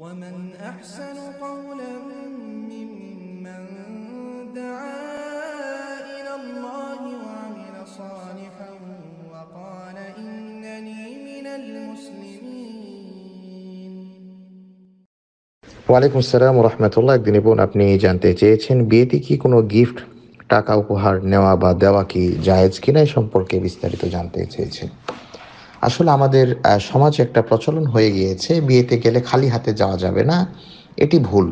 ওয়ালাইকুম আসসালাম রহমতুল্লাহ একদিন বোন আপনি জানতে চেয়েছেন বিয়েতে কি কোনো গিফট টাকা উপহার নেওয়া বা দেওয়া কি জায়েজ কিনা সম্পর্কে বিস্তারিত জানতে চেয়েছেন আসলে আমাদের সমাজে একটা প্রচলন হয়ে গিয়েছে বিয়েতে গেলে খালি হাতে যাওয়া যাবে না এটি ভুল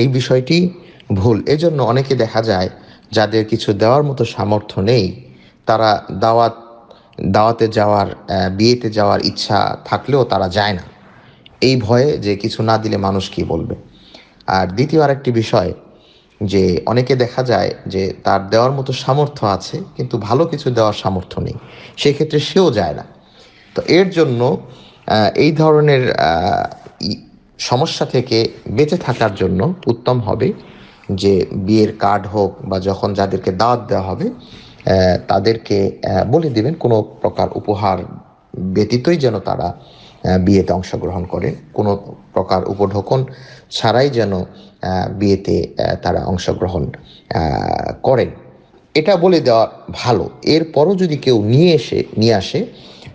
এই বিষয়টি ভুল এজন্য অনেকে দেখা যায় যাদের কিছু দেওয়ার মতো সামর্থ্য নেই তারা দাওয়াত দাওয়াতে যাওয়ার বিয়েতে যাওয়ার ইচ্ছা থাকলেও তারা যায় না এই ভয়ে যে কিছু না দিলে মানুষ কি বলবে আর দ্বিতীয় আরেকটি বিষয় যে অনেকে দেখা যায় যে তার দেওয়ার মতো সামর্থ্য আছে কিন্তু ভালো কিছু দেওয়ার সামর্থ্য নেই সেক্ষেত্রে সেও যায় না তো এর জন্য এই ধরনের সমস্যা থেকে বেঁচে থাকার জন্য উত্তম হবে যে বিয়ের কার্ড হোক বা যখন যাদেরকে দাওয়াত দেওয়া হবে তাদেরকে বলে দিবেন কোনো প্রকার উপহার ব্যতীতই যেন তারা বিয়েতে অংশগ্রহণ করেন কোনো প্রকার উপঢোকন ছাড়াই যেন বিয়েতে তারা অংশগ্রহণ করেন এটা বলে দেওয়া ভালো এরপরও যদি কেউ নিয়ে এসে নিয়ে আসে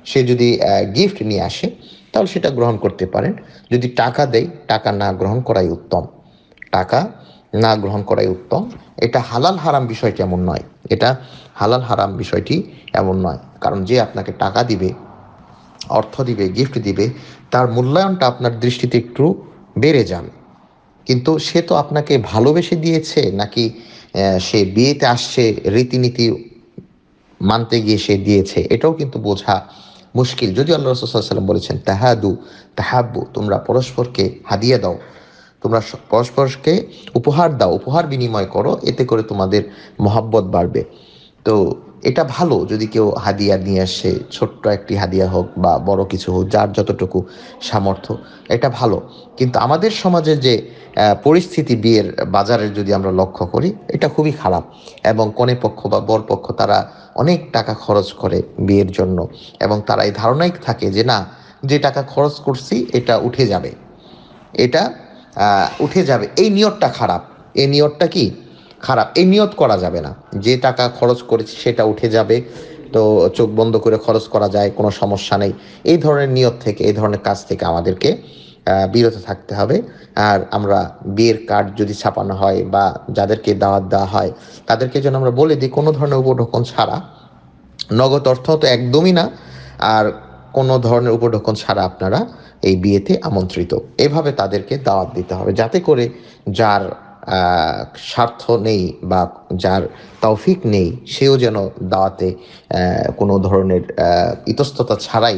সে যদি গিফট নিয়ে আসে তাহলে সেটা গ্রহণ করতে পারেন যদি টাকা দেয় টাকা না গ্রহণ করাই উত্তম টাকা না গ্রহণ করাই উত্তম এটা হালাল হারাম বিষয়টি এমন নয় এটা হালাল হারাম বিষয়টি এমন নয় কারণ যে আপনাকে টাকা দিবে অর্থ দিবে গিফট দিবে তার মূল্যায়নটা আপনার দৃষ্টিতে একটু বেড়ে যান কিন্তু সে তো আপনাকে ভালোবেসে দিয়েছে নাকি সে বিয়েতে আসছে রীতিনীতি মানতে গিয়ে সে দিয়েছে এটাও কিন্তু বোঝা মুশকিল যদি আল্লাহ রসুল্লাহাম বলেছেন তাহাদু তাহাব্বু তোমরা পরস্পরকে হাদিয়ে দাও তোমরা পরস্পরকে উপহার দাও উপহার বিনিময় করো এতে করে তোমাদের মহাব্বত বাড়বে তো এটা ভালো যদি কেউ হাদিয়া নিয়ে আসে ছোট্ট একটি হাদিয়া হোক বা বড় কিছু হোক যার যতটুকু সামর্থ্য এটা ভালো কিন্তু আমাদের সমাজে যে পরিস্থিতি বিয়ের বাজারের যদি আমরা লক্ষ্য করি এটা খুবই খারাপ এবং কনে পক্ষ বা বর পক্ষ তারা অনেক টাকা খরচ করে বিয়ের জন্য এবং তারা এই ধারণাই থাকে যে না যে টাকা খরচ করছি এটা উঠে যাবে এটা উঠে যাবে এই নিয়তটা খারাপ এই নিয়তটা কি খারাপ এই নিয়ত করা যাবে না যে টাকা খরচ করেছি সেটা উঠে যাবে তো চোখ বন্ধ করে খরচ করা যায় কোনো সমস্যা নেই এই ধরনের নিয়ত থেকে এই ধরনের কাজ থেকে আমাদেরকে বিরত থাকতে হবে আর আমরা বিয়ের কার্ড যদি ছাপানো হয় বা যাদেরকে দাওয়াত দেওয়া হয় তাদেরকে যেন আমরা বলে দিই কোনো ধরনের উপঢোকন ছাড়া নগদ অর্থ তো একদমই না আর কোনো ধরনের উপঢোকন ছাড়া আপনারা এই বিয়েতে আমন্ত্রিত এভাবে তাদেরকে দাওয়াত দিতে হবে যাতে করে যার স্বার্থ নেই বা যার তৌফিক নেই সেও যেন দাওয়াতে কোনো ধরনের ইতস্ততা ছাড়াই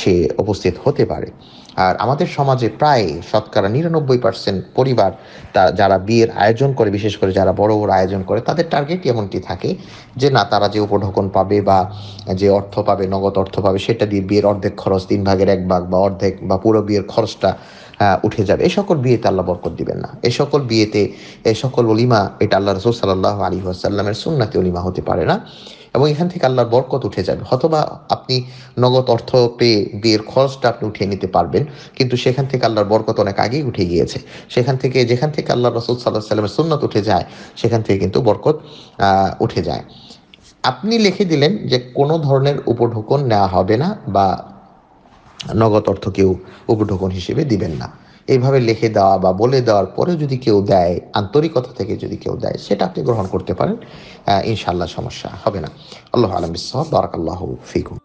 সে উপস্থিত হতে পারে আর আমাদের সমাজে প্রায় শতকরা নিরানব্বই পার্সেন্ট পরিবার তা যারা বিয়ের আয়োজন করে বিশেষ করে যারা বড় বড় আয়োজন করে তাদের টার্গেট এমনটি থাকে যে না তারা যে উপঢকন পাবে বা যে অর্থ পাবে নগদ অর্থ পাবে সেটা দিয়ে বিয়ের অর্ধেক খরচ তিন ভাগের এক ভাগ বা অর্ধেক বা পুরো বিয়ের খরচটা উঠে যাবে এ সকল বিয়েতে আল্লাহ বরকত দিবেন না এ সকল বিয়েতে এ সকল অলিমা এটা আল্লাহ রসুল সাল্লাহ আলী আসাল্লামের সুন্নাতি অলিমা হতে পারে না এবং এখান থেকে আল্লাহর বরকত উঠে যাবে হতবা আপনি নগদ অর্থ পেয়ে বিয়ের খরচটা আপনি উঠিয়ে নিতে পারবেন কিন্তু সেখান থেকে আল্লাহর বরকত অনেক আগেই উঠে গিয়েছে সেখান থেকে যেখান থেকে আল্লাহ রসুল সাল্লাহ সাল্লামের সুন্নত উঠে যায় সেখান থেকে কিন্তু বরকত উঠে যায় আপনি লিখে দিলেন যে কোনো ধরনের উপঢোকন নেওয়া হবে না বা নগদ অর্থ কেউ উপঢোকন হিসেবে দিবেন না এইভাবে লিখে দেওয়া বা বলে দেওয়ার পরে যদি কেউ দেয় আন্তরিকতা থেকে যদি কেউ দেয় সেটা আপনি গ্রহণ করতে পারেন ইনশাল্লাহ সমস্যা হবে না আল্লাহ আলম ইসহ বারাকাল্লাহ ফিকুম